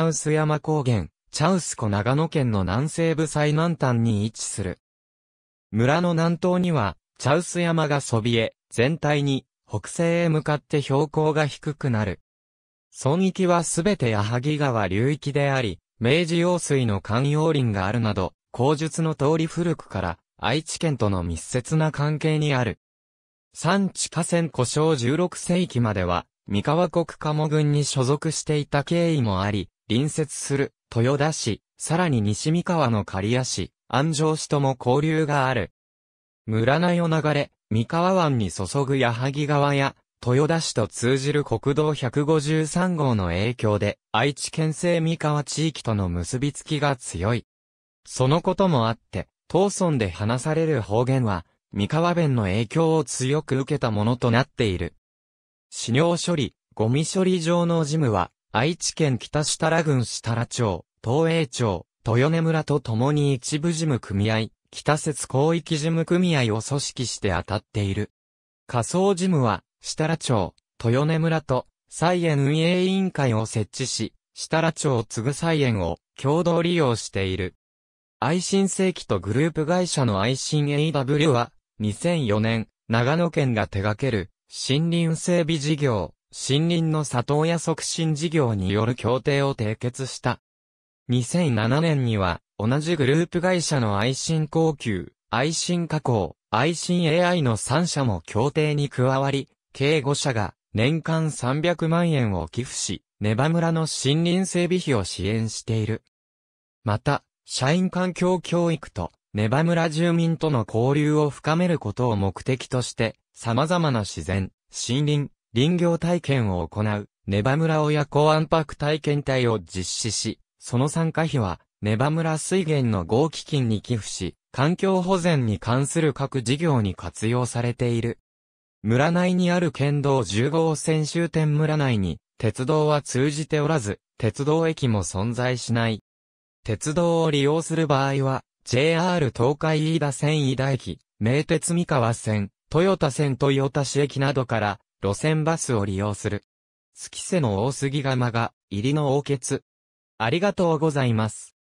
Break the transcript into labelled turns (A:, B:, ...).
A: チャウス山高原、チャウス湖長野県の南西部最南端に位置する。村の南東には、チャウス山がそびえ、全体に、北西へ向かって標高が低くなる。村域はすべて矢作川流域であり、明治用水の観葉林があるなど、口述の通り古くから、愛知県との密接な関係にある。山地河川故障16世紀までは、三河国鴨郡に所属していた経緯もあり、隣接する豊田市、さらに西三河の刈谷市、安城市とも交流がある。村内を流れ、三河湾に注ぐ矢作川や、豊田市と通じる国道153号の影響で、愛知県西三河地域との結びつきが強い。そのこともあって、東村で話される方言は、三河弁の影響を強く受けたものとなっている。資料処理、ゴミ処理場の事務は、愛知県北設楽郡設楽町、東栄町、豊根村と共に一部事務組合、北節広域事務組合を組織して当たっている。仮想事務は、設楽町、豊根村と、菜園運営委員会を設置し、設楽町を継ぐ菜園を共同利用している。愛心正規とグループ会社の愛心 AW は、2004年、長野県が手掛ける森林整備事業、森林の里親促進事業による協定を締結した。2007年には、同じグループ会社の愛心高級、愛心加工、愛心 AI の3社も協定に加わり、計5社が年間300万円を寄付し、ネバ村の森林整備費を支援している。また、社員環境教育と、ネバ村住民との交流を深めることを目的として、様々な自然、森林、林業体験を行う、ネバ村親子安泊体験隊を実施し、その参加費は、ネバ村水源の合基金に寄付し、環境保全に関する各事業に活用されている。村内にある県道10号線終点村内に、鉄道は通じておらず、鉄道駅も存在しない。鉄道を利用する場合は、JR 東海飯田線飯田駅、名鉄三河線、豊田線豊田市駅などから路線バスを利用する。月瀬の大杉釜が、入りの王決。ありがとうございます。